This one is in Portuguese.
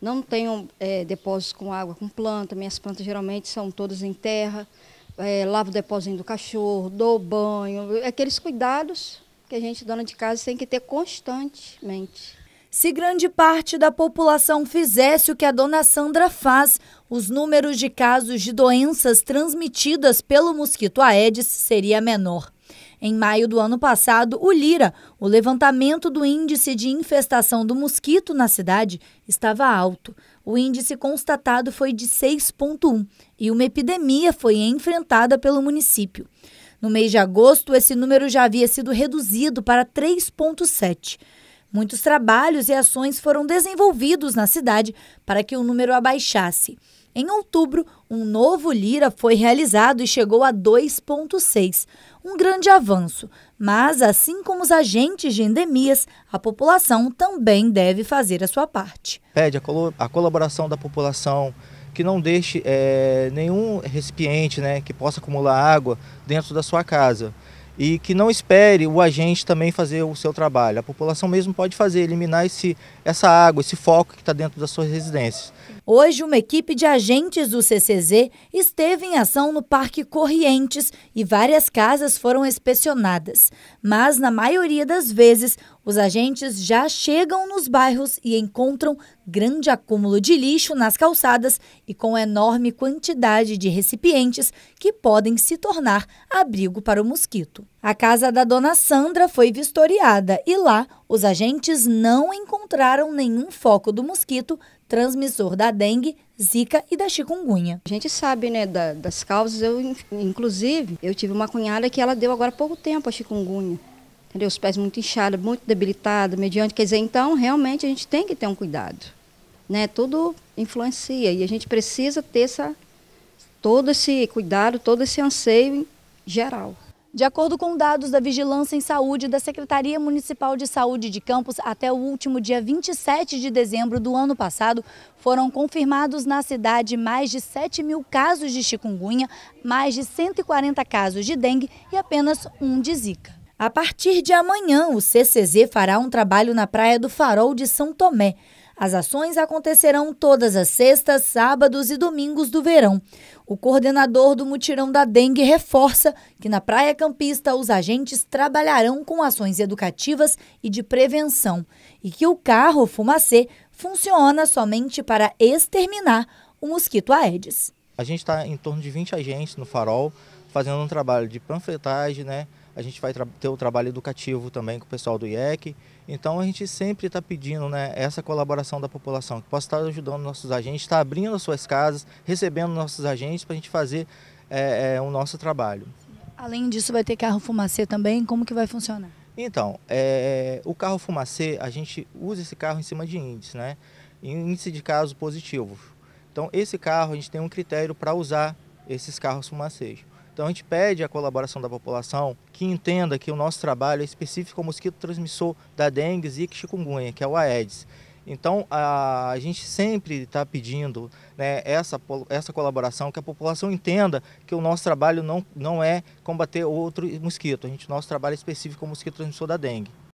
Não tenho é, depósitos com água, com planta. Minhas plantas geralmente são todas em terra. É, lavo o depósito do cachorro, dou banho. Aqueles cuidados que a gente, dona de casa, tem que ter constantemente. Se grande parte da população fizesse o que a dona Sandra faz, os números de casos de doenças transmitidas pelo mosquito Aedes seria menor. Em maio do ano passado, o Lira, o levantamento do índice de infestação do mosquito na cidade, estava alto. O índice constatado foi de 6,1 e uma epidemia foi enfrentada pelo município. No mês de agosto, esse número já havia sido reduzido para 3,7. Muitos trabalhos e ações foram desenvolvidos na cidade para que o número abaixasse. Em outubro, um novo Lira foi realizado e chegou a 2,6, um grande avanço. Mas, assim como os agentes de endemias, a população também deve fazer a sua parte. Pede a, colaboração da população, que não deixe é, nenhum recipiente né, que possa acumular água dentro da sua casa e que não espere o agente também fazer o seu trabalho. A população mesmo pode fazer, eliminar esse, essa água, esse foco que está dentro das suas residências. Hoje, uma equipe de agentes do CCZ esteve em ação no Parque Corrientes e várias casas foram inspecionadas. Mas, na maioria das vezes, os agentes já chegam nos bairros e encontram grande acúmulo de lixo nas calçadas e com enorme quantidade de recipientes que podem se tornar abrigo para o mosquito. A casa da dona Sandra foi vistoriada e lá os agentes não encontraram nenhum foco do mosquito transmissor da dengue, zika e da chikungunya. A gente sabe, né, da, das causas. Eu, inclusive, eu tive uma cunhada que ela deu agora há pouco tempo a chikungunya. Entendeu? Os pés muito inchados, muito debilitados, mediante. Quer dizer, então, realmente, a gente tem que ter um cuidado né? Tudo influencia e a gente precisa ter essa, todo esse cuidado, todo esse anseio geral. De acordo com dados da Vigilância em Saúde da Secretaria Municipal de Saúde de Campos, até o último dia 27 de dezembro do ano passado, foram confirmados na cidade mais de 7 mil casos de chikungunya, mais de 140 casos de dengue e apenas um de zika. A partir de amanhã, o CCZ fará um trabalho na Praia do Farol de São Tomé. As ações acontecerão todas as sextas, sábados e domingos do verão. O coordenador do mutirão da dengue reforça que na Praia Campista os agentes trabalharão com ações educativas e de prevenção e que o carro fumacê funciona somente para exterminar o mosquito Aedes. A gente está em torno de 20 agentes no farol fazendo um trabalho de panfletagem, né? a gente vai ter o trabalho educativo também com o pessoal do IEC. Então a gente sempre está pedindo né, essa colaboração da população, que possa estar ajudando nossos agentes, está abrindo as suas casas, recebendo nossos agentes para a gente fazer é, é, o nosso trabalho. Além disso, vai ter carro fumacê também, como que vai funcionar? Então, é, o carro fumacê, a gente usa esse carro em cima de índice, né? Índice de casos positivos. Então, esse carro, a gente tem um critério para usar esses carros fumacês. Então a gente pede a colaboração da população que entenda que o nosso trabalho é específico ao mosquito transmissor da dengue, zika e chikungunya, que é o Aedes. Então, a, gente sempre está pedindo né, essa, essa colaboração, que a população entenda que o nosso trabalho não, não é combater outro mosquito. A gente, nosso trabalho é específico ao mosquito transmissor da dengue.